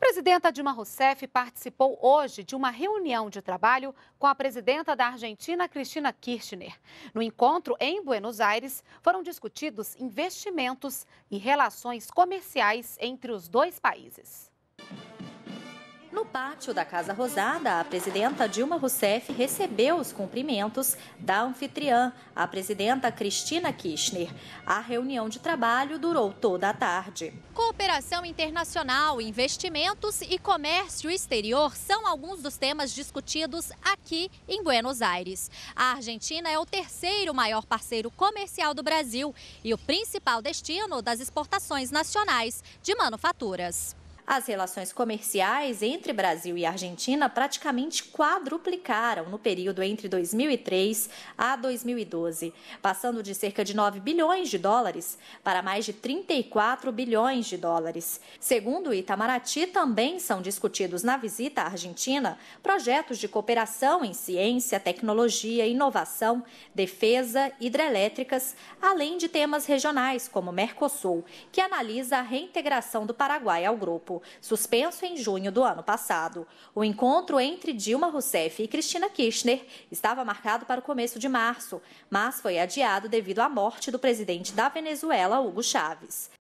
A presidenta Dilma Rousseff participou hoje de uma reunião de trabalho com a presidenta da Argentina, Cristina Kirchner. No encontro em Buenos Aires, foram discutidos investimentos e relações comerciais entre os dois países pátio da Casa Rosada, a presidenta Dilma Rousseff recebeu os cumprimentos da anfitriã, a presidenta Cristina Kirchner. A reunião de trabalho durou toda a tarde. Cooperação internacional, investimentos e comércio exterior são alguns dos temas discutidos aqui em Buenos Aires. A Argentina é o terceiro maior parceiro comercial do Brasil e o principal destino das exportações nacionais de manufaturas. As relações comerciais entre Brasil e Argentina praticamente quadruplicaram no período entre 2003 a 2012, passando de cerca de 9 bilhões de dólares para mais de 34 bilhões de dólares. Segundo o Itamaraty, também são discutidos na visita à Argentina projetos de cooperação em ciência, tecnologia, inovação, defesa, hidrelétricas, além de temas regionais como Mercosul, que analisa a reintegração do Paraguai ao grupo suspenso em junho do ano passado. O encontro entre Dilma Rousseff e Cristina Kirchner estava marcado para o começo de março, mas foi adiado devido à morte do presidente da Venezuela, Hugo Chávez.